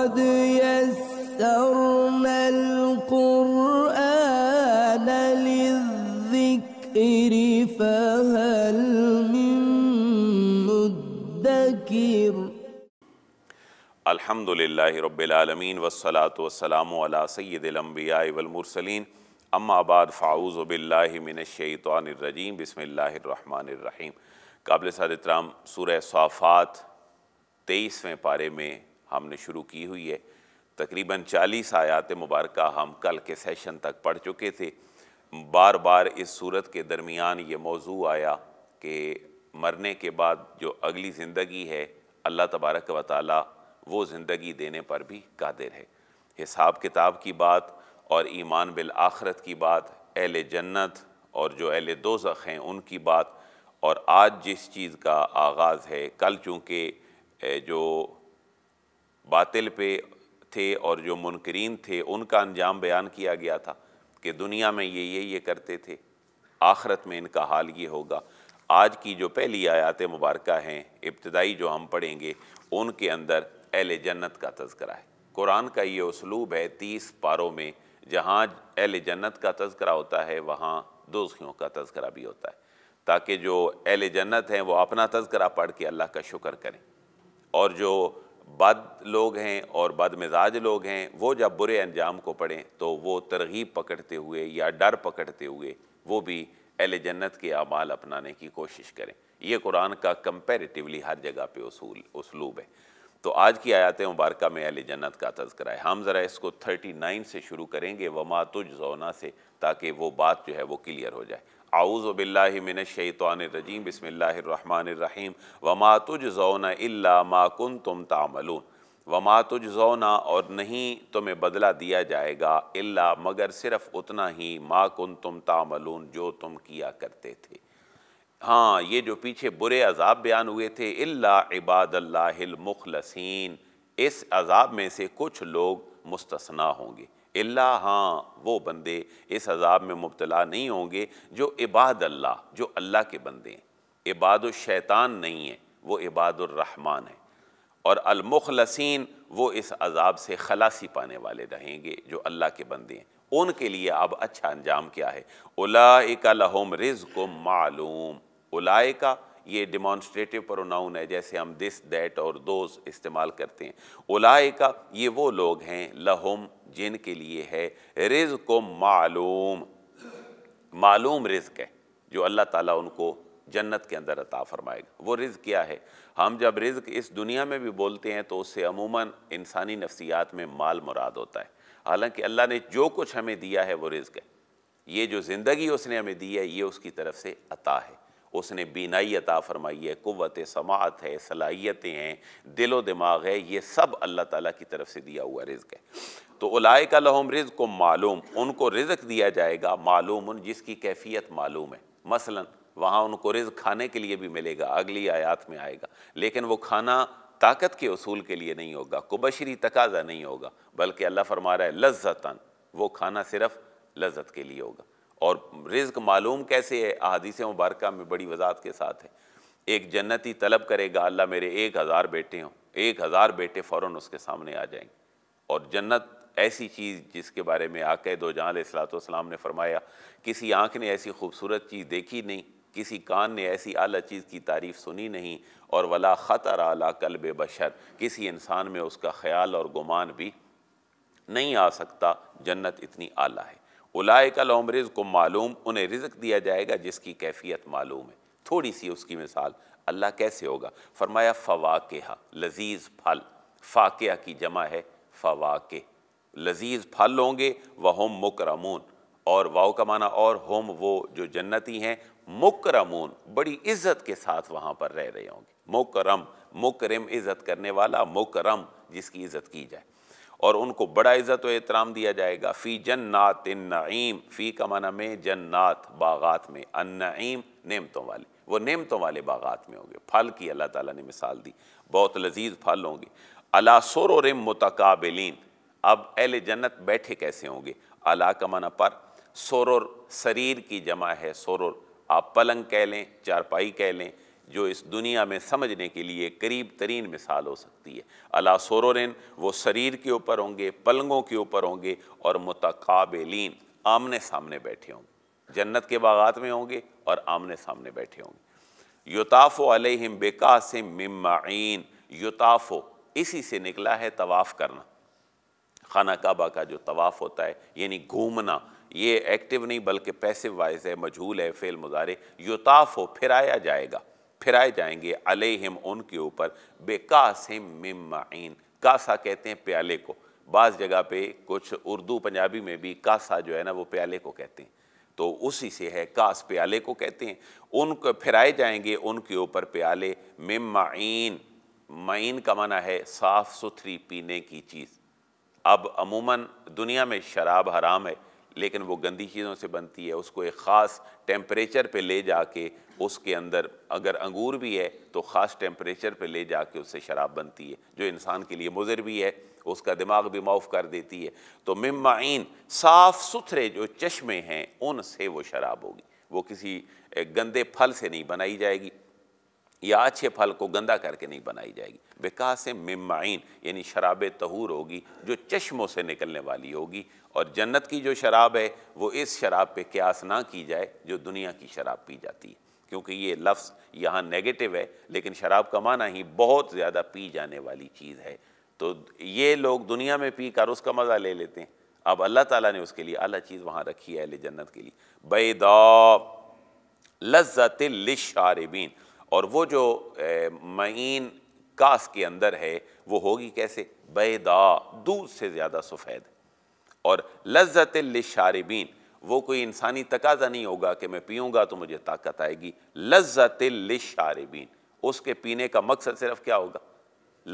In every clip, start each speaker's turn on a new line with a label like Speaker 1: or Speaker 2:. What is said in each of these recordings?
Speaker 1: قد يسرنا القرآن للذكر فهل من مدكر अल्हम्दुलिल्लाहि रब्बिल काबिल सदराम सूरह तेईसवें पारे में हमने शुरू की हुई है तकरीबन 40 आयात मुबारक हम कल के सेशन तक पढ़ चुके थे बार बार इस सूरत के दरमियान ये मौजू आया कि मरने के बाद जो अगली ज़िंदगी है अल्लाह तबारक व ताली वो ज़िंदगी देने पर भी कादिर है हिसाब किताब की बात और ईमान बिल आखरत की बात अहल जन्नत और जो अहल दोजख हैं उनकी बात और आज जिस चीज़ का आगाज़ है कल चूँकि जो बातिल पे थे और जो मुनकरीन थे उनका अंजाम बयान किया गया था कि दुनिया में ये ये ये करते थे आखरत में इनका हाल ये होगा आज की जो पहली आयात मुबारक हैं इब्तदाई जो हम पढ़ेंगे उनके अंदर अहल जन्नत का तस्करा है कुरान का ये उसलूब है तीस पारों में जहाँ अहल जन्नत का तस्करा होता है वहाँ दोस्तियों का तस्करा भी होता है ताकि जो अहल जन्नत हैं वो अपना तस्करा पढ़ के अल्लाह का शुक्र करें और जो बद लोग हैं और बद मिजाज लोग हैं वो जब बुरे अंजाम को पढ़ें तो वो तरगीब पकड़ते हुए या डर पकड़ते हुए वो भी अहल जन्नत के अमाल अपनाने की कोशिश करें ये कुरान का कंपेरेटिवली हर जगह पे उसूल उसलूब है तो आज की आयात मुबारक में अल जन्नत का तस्करा है हम ज़रा इसको थर्टी नाइन से शुरू करेंगे वमा तुज जोना से ताकि वो बात जो है वो क्लियर हो जाए आउज़बिल्लिमिनशैतवानरजीम बसमीम वमा तुजौन अल्ला कुन तुम तामलून वमा तुजौना और नहीं तुम्हें बदला दिया जाएगा इल्ला मगर सिर्फ़ उतना ही मा तुम तामलून जो तुम किया करते थे हाँ ये जो पीछे बुरे अजाब बयान हुए थे अल्ला इबादल्लामखलसिन इस अजाब में से कुछ लोग मुस्तना होंगे अल्लाह हाँ वो बंदे इस अजाब में मुबतला नहीं होंगे जो इबाद अल्लाह जो अल्लाह के बंदे हैं इबाद शैतान नहीं है वो इबादुर्रहमान है और अलमुखलसिन वो इस अजाब से खलासी पाने वाले रहेंगे जो अल्लाह के बंदे हैं उनके लिए अब अच्छा अंजाम क्या है का लहम रिज को मालूम का ये डिमॉन्स्ट्रेटिव प्रोनाउन है जैसे हम दिस दैट और दोज इस्तेमाल करते हैं उलाए का ये वो लोग हैं लहुम जिन के लिए है रिज को मालूम मालूम रिज्क है जो अल्लाह ताला उनको जन्नत के अंदर अता फरमाएगा वो रिज़ क्या है हम जब रिज़ इस दुनिया में भी बोलते हैं तो उससे अमूमन इंसानी नफसियात में माल मुराद होता है हालांकि अल्लाह ने जो कुछ हमें दिया है वो रिज़ है ये जो ज़िंदगी उसने हमें दी है ये उसकी तरफ से अता है उसने बीनाई अता फरमाई है कुत समात है सलाहियतें हैं दिलो दिमाग है ये सब अल्लाह ताला की तरफ से दिया हुआ रिज़्क है तो उलाए का लहम रिज़ को मालूम उनको रिज्क दिया जाएगा मालूम उन जिसकी कैफियत मालूम है मसला वहाँ उनको रिज़ खाने के लिए भी मिलेगा अगली आयात में आएगा लेकिन वो खाना ताकत के असूल के लिए नहीं होगा कुबशरी तकाजा नहीं होगा बल्कि अल्लाह फरमा रहा है लज्जतन वो खाना सिर्फ लज्जत के लिए होगा और रिज्क मालूम कैसे है अहादीस मुबारक में बड़ी वजात के साथ है एक जन्नती तलब करेगा अल्लाह मेरे एक हज़ार बेटे हों एक हज़ार बेटे फ़ौर उसके सामने आ जाएंगे और जन्नत ऐसी चीज़ जिसके बारे में आके दो जहाँ सलाम ने फरमाया किसी आँख ने ऐसी खूबसूरत चीज़ देखी नहीं किसी कान ने ऐसी अली चीज़ की तारीफ़ सुनी नहीं और वला ख़तर आला कल बशर किसी इंसान में उसका ख्याल और गुमान भी नहीं आ सकता जन्नत इतनी आला है उलाए का को रिज़ मालूम उन्हें रिजक दिया जाएगा जिसकी कैफियत मालूम है थोड़ी सी उसकी मिसाल अल्लाह कैसे होगा फरमाया फवाकहा लजीज फल फाकिया की जमा है फवाके लजीज फल होंगे वह होम मुकरमून और वाओ का माना और होम वो जो जन्नती हैं मुकरमून बड़ी इज्जत के साथ वहाँ पर रह रहे होंगे मुकरम मुकरम इज़्ज़त करने वाला मुकरम जिसकी इज़्ज़त की जाए और उनको बड़ा इज़्ज़त एहतराम दिया जाएगा फ़ी जन्नात इन नईम फ़ी का माना में जन्नात बागात में अन्नईम नेमतों वाले वो नेमतों वाले बागात में होंगे फल की अल्लाह ताला ने मिसाल दी बहुत लजीज फल होंगे अलासुर मतकाबलिन अब एल जन्नत बैठे कैसे होंगे अला का माना पर सोर शरीर की जमा है सोर आप पलंग कह लें चारपाई कह लें जो इस दुनिया में समझने के लिए करीब तरीन मिसाल हो सकती है अला सोरोन वो शरीर के ऊपर होंगे पलंगों के ऊपर होंगे और मुतकाबलिन आमने सामने बैठे होंगे जन्नत के बागात में होंगे और आमने सामने बैठे होंगे युताफ़ो बेका से ममाइन युताफ़ो इसी से निकला है तवाफ़ करना खाना काबा का जो तवाफ़ होता है यानी घूमना ये एक्टिव नहीं बल्कि पैसिव वाइज है मजहूल है फ़ेल मुजारे युताफ़ हो फिराया जाएगा फिराए जाएंगे हिम उनके ऊपर बेकासिम मिमाइन कासा कहते हैं प्याले को बाज़ जगह पे कुछ उर्दू पंजाबी में भी कासा जो है ना वो प्याले को कहते हैं तो उसी से है कास प्याले को कहते हैं उनको फिराए जाएंगे उनके ऊपर प्याले मिमाइन माइन का माना है साफ़ सुथरी पीने की चीज़ अब अमूमन दुनिया में शराब हराम है लेकिन वो गंदी चीज़ों से बनती है उसको एक ख़ास टेम्परेचर पे ले जाके उसके अंदर अगर अंगूर भी है तो ख़ास टेम्परेचर पे ले जाके उससे शराब बनती है जो इंसान के लिए मुजर भी है उसका दिमाग भी माफ़ कर देती है तो मिमाइन साफ़ सुथरे जो चश्मे हैं उनसे वो शराब होगी वो किसी गंदे फल से नहीं बनाई जाएगी या अच्छे फल को गंदा करके नहीं बनाई जाएगी बेकार मिमाइन यानी शराब तहूर होगी जो चश्मों से निकलने वाली होगी और जन्नत की जो शराब है वो इस शराब पे क्यास ना की जाए जो दुनिया की शराब पी जाती है क्योंकि ये लफ्ज़ यहाँ नेगेटिव है लेकिन शराब का माना ही बहुत ज़्यादा पी जाने वाली चीज़ है तो ये लोग दुनिया में पी कर उसका मज़ा ले लेते हैं अब अल्लाह ताला ने उसके लिए अला चीज़ वहाँ रखी है अल जन्नत के लिए बेदा लज्जत लिशारबीन और वो जो मीन कास के अंदर है वो होगी कैसे बेदा दूध से ज़्यादा सफ़ेद और लज्जत शारबीन वो कोई इंसानी तकाजा नहीं होगा कि मैं पीऊँगा तो मुझे ताकत आएगी लज्जत शारबीन उसके पीने का मकसद सिर्फ क्या होगा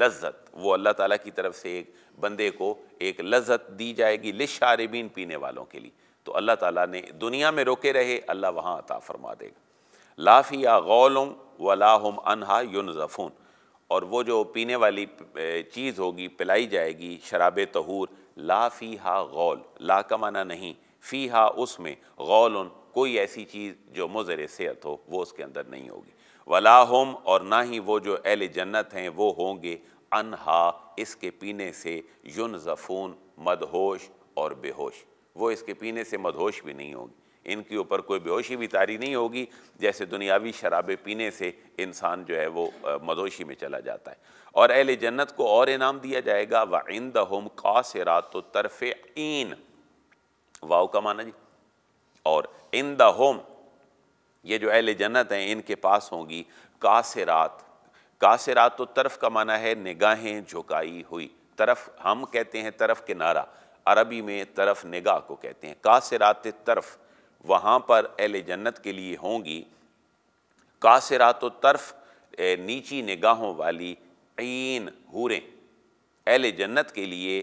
Speaker 1: लज्जत वो अल्लाह ताला की तरफ से एक बंदे को एक लज्जत दी जाएगी लिशारबीन पीने वालों के लिए तो अल्लाह ताला ने दुनिया में रोके रहे अल्लाह वहाँ अता फरमा देगा लाफिया गौलम लाहम अनहा यूनजफ़ून और वो जो पीने वाली चीज़ होगी पिलाई जाएगी शराब तहूर ला फ़ी हा गौल ला का माना नहीं फ़ी हा उसमें गौल उन कोई ऐसी चीज़ जो मुजर सेहत हो वो उसके अंदर नहीं होगी वला हम और ना ही वो जो अहल जन्नत हैं वो होंगे अनहा इसके पीने से युन जफून मदहोश और बेहोश वो इसके पीने से मदहोश भी नहीं होगी इनके ऊपर कोई बेहोशी भी तारी नहीं होगी जैसे दुनियावी शराबें पीने से इंसान जो है वो मदोशी में चला जाता है और अहल जन्नत को और इनाम दिया जाएगा व इंद हम कासरात तरफ़ इन वाओ का माना जी और इन द होम ये जो अहल जन्नत हैं इनके पास होंगी से रात तो तरफ का माना है निगाहें झुकाई हुई तरफ हम कहते हैं तरफ किनारा अरबी में तरफ निगाह को कहते हैं कासरात तरफ वहाँ पर अहल जन्नत के लिए होंगी कासरात तरफ नीची निगाहों वाली ईन हूरें अहल जन्नत के लिए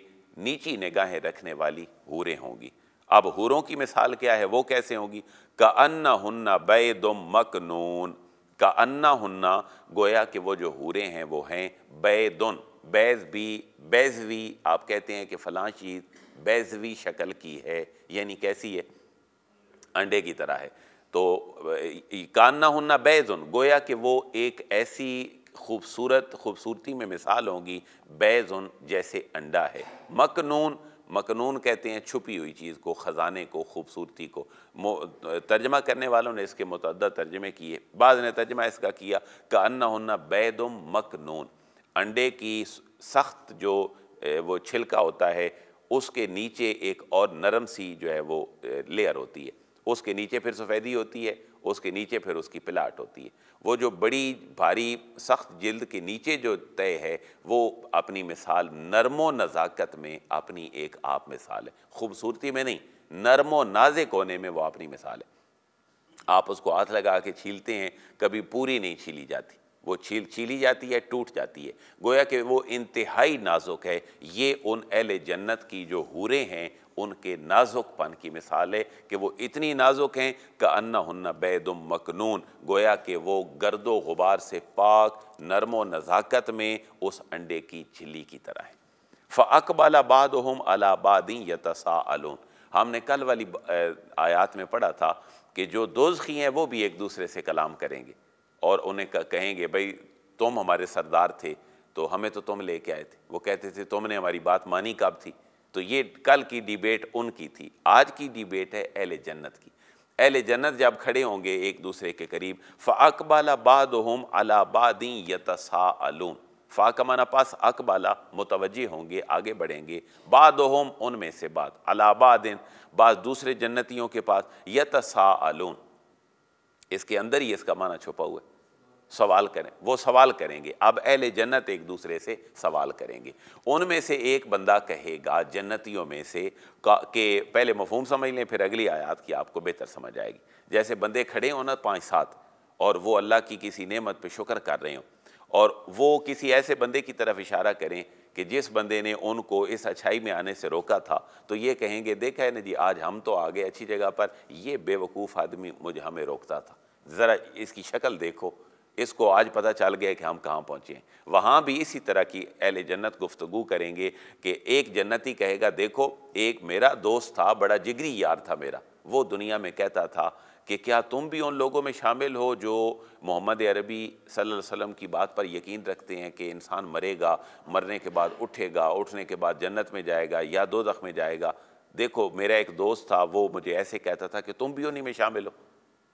Speaker 1: नीची निगाहें रखने वाली हूरें होंगी अब हूरों की मिसाल क्या है वो कैसे होंगी का अन्ना हन्ना बे दुम मकनून का अन्ना हन्ना गोया कि वो जो हूरें हैं वो हैं बैज बैजबी बैजवी आप कहते हैं कि फलां चीज़ बैजवी शक्ल की है यानी कैसी है अंडे की तरह है तो कान्ना हन्ना बैजुन गोया कि वो एक ऐसी खूबसूरत खूबसूरती में मिसाल होगी बैजुन जैसे अंडा है मकनून मकनून कहते हैं छुपी हुई चीज़ को ख़जाने को खूबसूरती को तर्जमा करने वालों ने इसके मतद तर्जमे किए बाद ने तर्जमा इसका किया का अन्ना हन्ना बैदम मकनून अंडे की सख्त जो वो छिलका होता है उसके नीचे एक और नरम सी जो है वो लेयर होती है उसके नीचे फिर सफ़ेदी होती है उसके नीचे फिर उसकी पिलाट होती है वो जो बड़ी भारी सख्त जल्द के नीचे जो तय है वो अपनी मिसाल नरमो नज़ाकत में अपनी एक आप मिसाल है खूबसूरती में नहीं नरमो नाजिक होने में वो अपनी मिसाल है आप उसको हाथ लगा के छीलते हैं कभी पूरी नहीं छीली जाती वो छील छीली जाती है टूट जाती है गोया कि वो इंतहाई नाजुक है ये उन अहल जन्नत की जो हूरें हैं उनके नाजुकपन की मिसाल है कि वो इतनी नाजुक हैं का अन्ना हन्ना बैदुम मकनून गोया कि वो गर्दो गुबार से पाक नरमो नज़ाकत में उस अंडे की झिल्ली की तरह है अकबाल बाद हम अलाबादी यतसा हमने कल वाली आयात में पढ़ा था कि जो दोजखी हैं वो भी एक दूसरे से कलाम करेंगे और उन्हें कहेंगे भाई तुम हमारे सरदार थे तो हमें तो तुम लेके आए थे वो कहते थे तुमने हमारी बात मानी कब थी तो ये कल की डिबेट उनकी थी आज की डिबेट है अहल जन्नत की अहल जन्नत जब खड़े होंगे एक दूसरे के करीब फ़ाकबाला बाद हम अलाबादी यतसा अलून फ़ाकमाना पास अकबाला मुतवजे होंगे आगे बढ़ेंगे बाद हम उनमें से बात अलाबादिन बाद दूसरे जन्नतियों के पास यतसा अलून इसके अंदर ही इसका माना छुपा हुआ है सवाल करें वो सवाल करेंगे अब अहले जन्नत एक दूसरे से सवाल करेंगे उनमें से एक बंदा कहेगा जन्नतियों में से के पहले मफहम समझ लें फिर अगली आयात की आपको बेहतर समझ आएगी जैसे बंदे खड़े हों ना पाँच सात और वो अल्लाह की किसी नेमत पे शुक्र कर रहे हों और वो किसी ऐसे बंदे की तरफ इशारा करें कि जिस बंदे ने उनको इस अच्छाई में आने से रोका था तो ये कहेंगे देखा है ना जी आज हम तो आ गए अच्छी जगह पर ये बेवकूफ़ आदमी मुझे हमें रोकता था ज़रा इसकी शक्ल देखो इसको आज पता चल गया कि हम कहाँ पहुँचे वहाँ भी इसी तरह की अहल जन्नत गुफ्तु करेंगे कि एक जन्नती कहेगा देखो एक मेरा दोस्त था बड़ा जिगरी यार था मेरा वो दुनिया में कहता था कि क्या तुम भी उन लोगों में शामिल हो जो मोहम्मद अरबी सल्लल्लाहु अलैहि वसल्लम की बात पर यकीन रखते हैं कि इंसान मरेगा मरने के बाद उठेगा उठने के बाद जन्नत में जाएगा या दो में जाएगा देखो मेरा एक दोस्त था वो मुझे ऐसे कहता था कि तुम भी उन्हीं में शामिल हो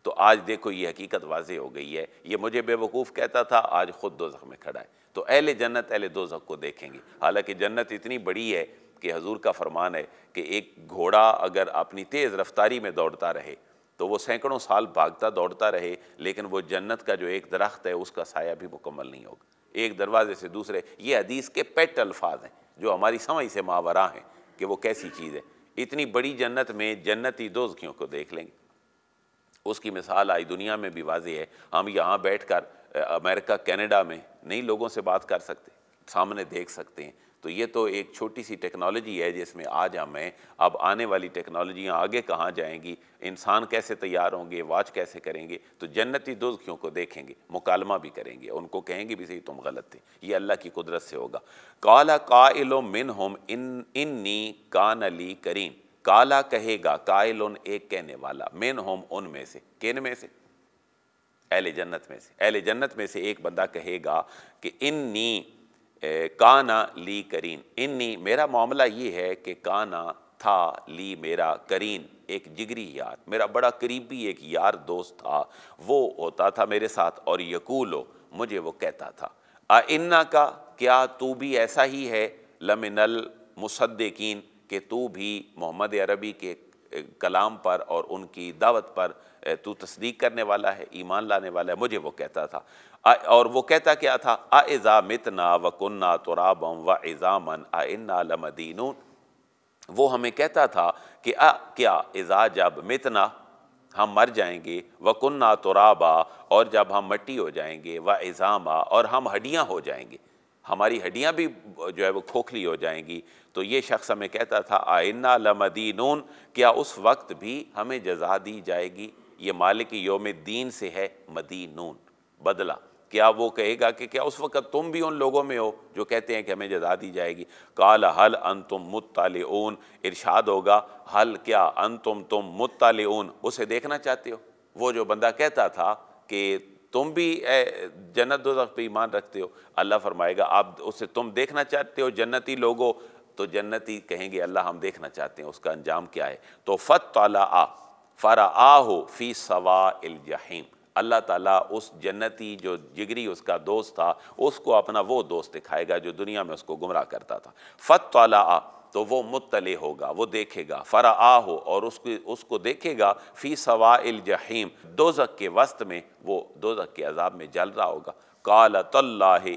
Speaker 1: तो आज देखो ये हकीकत वाज हो गई है ये मुझे बेवकूफ़ कहता था आज ख़ुद दो में खड़ा है तो अहल जन्नत अहल दो को देखेंगे हालाँकि जन्नत इतनी बड़ी है कि हजूर का फरमान है कि एक घोड़ा अगर अपनी तेज़ रफ्तारी में दौड़ता रहे तो वो सैकड़ों साल भागता दौड़ता रहे लेकिन वो जन्नत का जो एक दरख्त है उसका साया भी मुकम्मल नहीं होगा एक दरवाजे से दूसरे ये हदीस के पेट अल्फाज हैं जो हमारी समझ से मावरा हैं कि वो कैसी चीज़ है इतनी बड़ी जन्नत में जन्नती दोजकियों को देख लेंगे उसकी मिसाल आई दुनिया में भी वाजी है हम यहाँ बैठ कर अमेरिका कैनेडा में नहीं लोगों से बात कर सकते सामने देख सकते हैं तो ये तो एक छोटी सी टेक्नोलॉजी है जिसमें आज हमें अब आने वाली टेक्नोलॉजियाँ आगे कहाँ जाएंगी इंसान कैसे तैयार होंगे वॉच कैसे करेंगे तो जन्नती दुर्खियों को देखेंगे मुकालमा भी करेंगे उनको कहेंगे भी सही तुम गलत थे ये अल्लाह की कुदरत से होगा काला का मिन होम इन इन्नी कान अली करीम काला कहेगा कायल उन एक कहने वाला मेन होम उन में से किन में से एल जन्नत में से एल जन्नत में से एक बंदा कहेगा कि इन्नी काना ली करीन इन्नी मेरा मामला ये है कि काना था ली मेरा करीन एक जिगरी यार मेरा बड़ा करीबी एक यार दोस्त था वो होता था मेरे साथ और यकूलो मुझे वो कहता था आ इन्ना का क्या तू भी ऐसा ही है लमिनल मुसद्दीन कि तू भी मोहम्मद अरबी के कलाम पर और उनकी दावत पर तू तस्दीक करने वाला है ईमान लाने वाला है मुझे वो कहता था और वो कहता क्या था आज़ा मितना वकुन्ना तुराबम व ऐज़ामन आन्ना लमदीन वो हमें कहता था कि आ क्या इज़ा जब मितना हम मर जाएंगे वकुन्ना तुराबा और जब हम मट्टी हो जाएंगे व इज़ामा और हम हड्डियाँ हो जाएंगे हमारी हड्डियाँ भी जो है वो खोखली हो जाएंगी तो ये शख्स हमें कहता था आइन्ना लमदीनून क्या उस वक्त भी हमें जजा दी जाएगी ये मालिक योम दीन से है मदीनून बदला क्या वो कहेगा कि क्या उस वक्त तुम भी उन लोगों में हो जो कहते हैं कि हमें जजा दी जाएगी काल हल अन तुम ऊन इर्शाद होगा हल क्या अन तुम तुम ऊन उसे देखना चाहते हो वो जो बंदा कहता था कि तुम भी जन्नत दो पे ईमान रखते हो अल्लाह फरमाएगा आप उसे तुम देखना चाहते हो जन्नती लोगों तो जन्नती कहेंगे अल्लाह हम देखना चाहते हैं उसका अंजाम क्या है तो फत तला आ फ़रा आ हो फ़ी सवा जहीम अल्लाह ताला उस जन्नती जो जिगरी उसका दोस्त था उसको अपना वो दोस्त दिखाएगा जो दुनिया में उसको गुमराह करता था फत तला आ तो वो मुतले होगा वो देखेगा फ़रा आ हो और उसको उसको देखेगा फ़ी सवाइल जहीम दो के वस्त में वो दो के अजाब में जल रहा होगा काला तल्लाह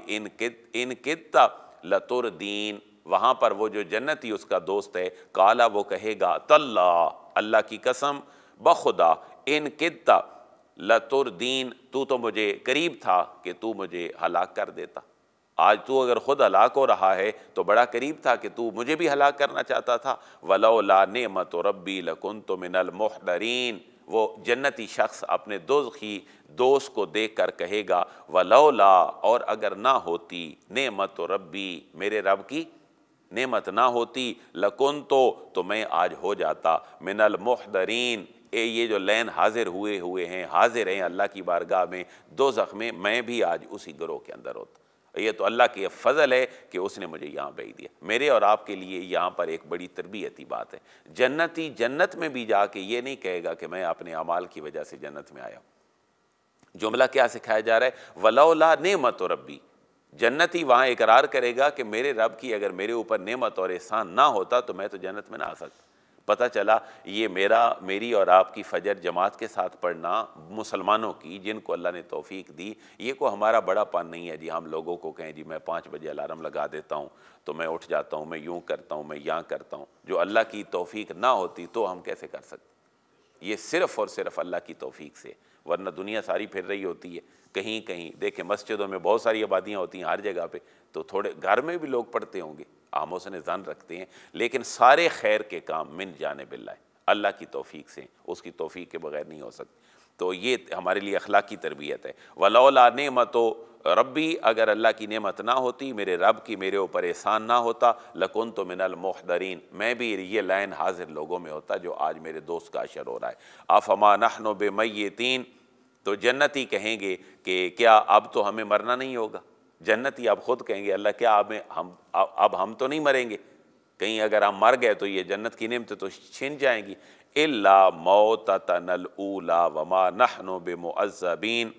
Speaker 1: कित इन किता लतुर दीन वहाँ पर वो जो जन्नती उसका दोस्त है काला वो कहेगा तल्ला अल्लाह की कसम बखुदा इन किता लतुर दीन तू तो मुझे करीब था कि तू मुझे हलाक कर देता आज तू अगर ख़ुद हलाक हो रहा है तो बड़ा करीब था कि तू मुझे भी हलाक करना चाहता था ला नेमत रब्बी लकुन तो मिनल मोहदरीन वो जन्नती शख्स अपने दोजखी दोस्त को देख कर कहेगा ला और अगर ना होती नेमत रब्बी मेरे रब की नेमत ना होती लकुन तो तो मैं आज हो जाता मिनल मोहदरीन ए ये जो लैन हाजिर हुए हुए हैं हाजिर हैं अल्लाह की बारगाह में दो में मैं भी आज उसी ग्रोह के अंदर होता ये तो अल्लाह की फजल है कि उसने मुझे यहाँ भेज दिया मेरे और आपके लिए यहाँ पर एक बड़ी तरबियती बात है ही जन्नत में भी जाके ये नहीं कहेगा कि मैं अपने अमाल की वजह से जन्नत में आया हूँ जुमला क्या सिखाया जा रहा है वलौला और रबी ही वहाँ इकरार करेगा कि मेरे रब की अगर मेरे ऊपर नेमत और एहसान ना होता तो मैं तो जन्नत में ना आ सकता पता चला ये मेरा मेरी और आपकी फ़जर जमात के साथ पढ़ना मुसलमानों की जिनको अल्लाह ने तोफ़ी दी ये को हमारा बड़ा पान नहीं है जी हम लोगों को कहें जी मैं पाँच बजे अलार्म लगा देता हूँ तो मैं उठ जाता हूँ मैं यूँ करता हूँ मैं यहाँ करता हूँ जो अल्लाह की तोफ़ी ना होती तो हम कैसे कर सकते ये सिर्फ़ और सिर्फ अल्लाह की तोफ़ी से वरना दुनिया सारी फिर रही होती है कहीं कहीं देखें मस्जिदों में बहुत सारी आबादियाँ होती हैं हर जगह पर तो थोड़े घर में भी लोग पढ़ते होंगे आमोस ने जन रखते हैं लेकिन सारे खैर के काम मिन जाने बिल्ला अल्लाह की तोफ़ी से उसकी तोफ़ी के बगैर नहीं हो सकते तो ये हमारे लिए की तरबियत है वलौला नमत रबी अगर अल्लाह की नेमत ना होती मेरे रब की मेरे ऊपर एहसान ना होता लकुन तो मिनल मोहदरीन मैं भी ये लाइन हाजिर लोगों में होता जो आज मेरे दोस्त का अशर हो रहा है आफमा नहनो तीन तो जन्नती कहेंगे कि क्या अब तो हमें मरना नहीं होगा जन्नती आप ख़ुद कहेंगे अल्लाह क्या अब हम अब हम तो नहीं मरेंगे कहीं अगर हम मर गए तो ये जन्नत की नियमत तो छिन जाएंगी इल्ला तनल ऊला वमा नहनो बेमोज़बीन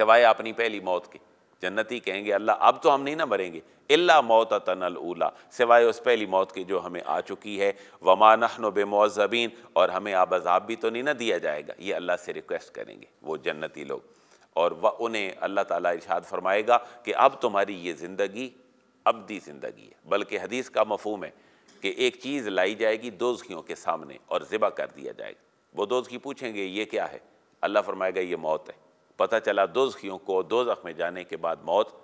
Speaker 1: सिवाय अपनी पहली मौत के जन्नती कहेंगे अल्लाह अब तो हम नहीं ना मरेंगे इल्ला मौत तनल उला सिवाय उस पहली मौत की जो हमें आ चुकी है वमा नहनो बेमोज़बीन और हमें आब अजाब भी तो नहीं ना दिया जाएगा ये अल्लाह से रिक्वेस्ट करेंगे वो जन्नती लोग और वह उन्हें अल्लाह ताला इरशाद फरमाएगा कि अब तुम्हारी ये ज़िंदगी अबदी ज़िंदगी है बल्कि हदीस का मफहम है कि एक चीज़ लाई जाएगी दोजखियों के सामने और ज़िबा कर दिया जाएगा वो दोजखी पूछेंगे ये क्या है अल्लाह फरमाएगा ये मौत है पता चला दोजखियों को दोजख में जाने के बाद मौत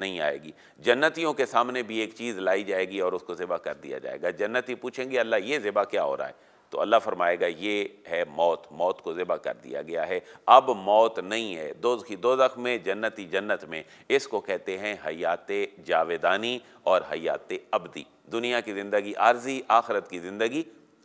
Speaker 1: नहीं आएगी जन्नतियों के सामने भी एक चीज़ लाई जाएगी और उसको ज़िबा कर दिया जाएगा जन्नती पूछेंगे अल्लाह ये ज़िबा क्या हो रहा है तो अल्लाह फरमाएगा ये है मौत मौत को ज़िबा कर दिया गया है अब मौत नहीं है दो की दख में ही जन्नत में इसको कहते हैं हयात जावेदानी और हयात अबदी दुनिया की ज़िंदगी आर्जी आखरत की ज़िंदगी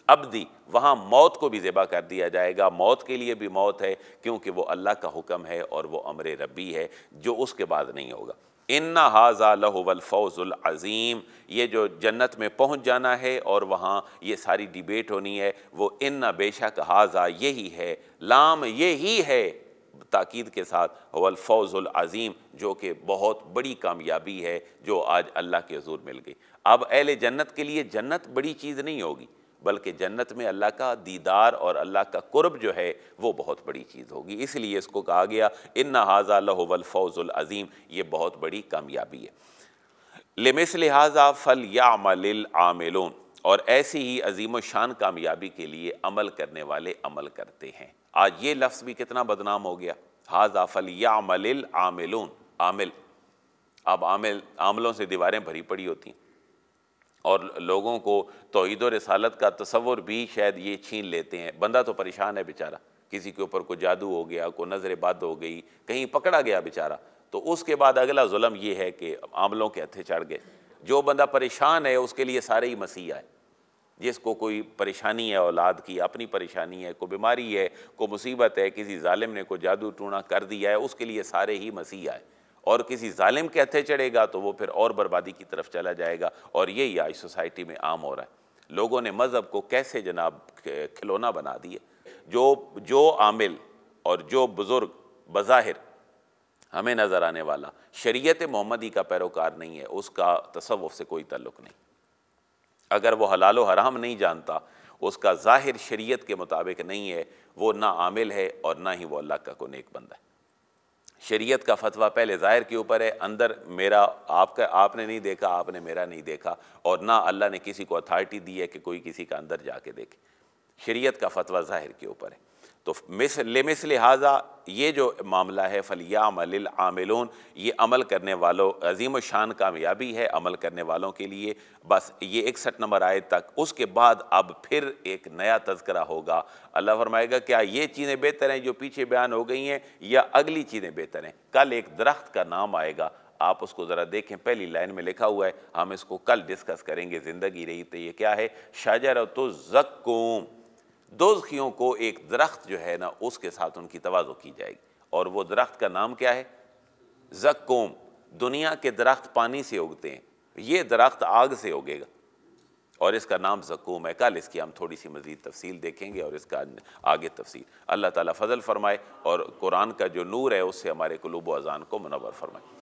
Speaker 1: अबदी वहाँ मौत को भी ज़िबा कर दिया जाएगा मौत के लिए भी मौत है क्योंकि वो अल्लाह का हुक्म है और वो अमर रबी है जो उसके बाद नहीं होगा इन्ना हाजा लहवलफ़ौज़ुल अज़ीम ये जो जन्नत में पहुंच जाना है और वहाँ ये सारी डिबेट होनी है वो इन्ना बेशक हाजा यही है लाम यही है ताक़द के साथ वलफ़ौज़ुल अज़ीम जो कि बहुत बड़ी कामयाबी है जो आज अल्लाह के हजूर मिल गई अब अहल जन्नत के लिए जन्नत बड़ी चीज़ नहीं होगी बल्कि जन्नत में अल्लाह का दीदार और अल्लाह का कुर्ब जो है वो बहुत बड़ी चीज़ होगी इसलिए इसको कहा गया इन हाजा अजीम ये बहुत बड़ी कामयाबी है लिमिस लिहाजा फ़ल यामल आमिलून और ऐसी ही अजीम शान कामयाबी के लिए अमल करने वाले अमल करते हैं आज ये लफ्ज़ भी कितना बदनाम हो गया हाजा फ़ल यामल आमिलून आमिल अब आमिल आमलों से दीवारें भरी पड़ी होती हैं और लोगों को तोहद रसालत का तस्वुर भी शायद ये छीन लेते हैं बंदा तो परेशान है बेचारा किसी के ऊपर कोई जादू हो गया कोई नज़र बद हो गई कहीं पकड़ा गया बेचारा तो उसके बाद अगला जुल्म ये है कि आमलों के हथे चढ़ गए जो बंदा परेशान है उसके लिए सारे ही मसीह आए जिसको कोई परेशानी है औलाद की अपनी परेशानी है कोई बीमारी है कोई मुसीबत है किसी ालिम ने कोई जादू टूणा कर दिया है उसके लिए सारे ही मसीह आए और किसी ालिम के हथे चढ़ेगा तो वो फिर और बर्बादी की तरफ चला जाएगा और यही आज सोसाइटी में आम हो रहा है लोगों ने मज़हब को कैसे जनाब खिलौना बना दिए जो जो आमिल और जो बुज़ुर्ग बज़ाहिर हमें नज़र आने वाला शरीयत मोहम्मदी का पैरोकार नहीं है उसका तसवुफ़ से कोई ताल्लुक़ नहीं अगर वो हलाल हराम नहीं जानता उसका ज़ाहिर शरीयत के मुताबिक नहीं है वो ना आमिल है और ना ही वो अल्लाह का को नेक बंदा है शरीयत का फतवा पहले ज़ाहिर के ऊपर है अंदर मेरा आपका आपने नहीं देखा आपने मेरा नहीं देखा और ना अल्लाह ने किसी को अथॉरिटी दी है कि कोई किसी का अंदर जाके देखे शरीयत का फतवा ज़ाहिर के ऊपर है तो मिसल मिस लिहाजा ये जो मामला है फलिया मल आमिलून ये अमल करने वालों अजीम शान कामयाबी है अमल करने वालों के लिए बस ये इकसठ नंबर आए तक उसके बाद अब फिर एक नया तस्करा होगा अल्लाह फरमाएगा क्या ये चीज़ें बेहतर हैं जो पीछे बयान हो गई हैं या अगली चीज़ें बेहतर हैं कल एक दरख्त का नाम आएगा आप उसको ज़रा देखें पहली लाइन में लिखा हुआ है हम इसको कल डिस्कस करेंगे ज़िंदगी रही तो ये क्या है शाजर तो जक्कूम दोजखियों को एक दरख्त जो है ना उसके साथ उनकी तोज़ो की जाएगी और वह दरख्त का नाम क्या है जक्कोम दुनिया के दरख्त पानी से उगते हैं ये दरख्त आग से उगेगा और इसका नाम जक्ूम है कल इसकी हम थोड़ी सी मज़ीद तफसील देखेंगे और इसका आगे तफसील अल्लाह ताला फजल फरमाए और कुरान का जो नूर है उससे हमारे कलूब अज़ान को मुनवर फरमाए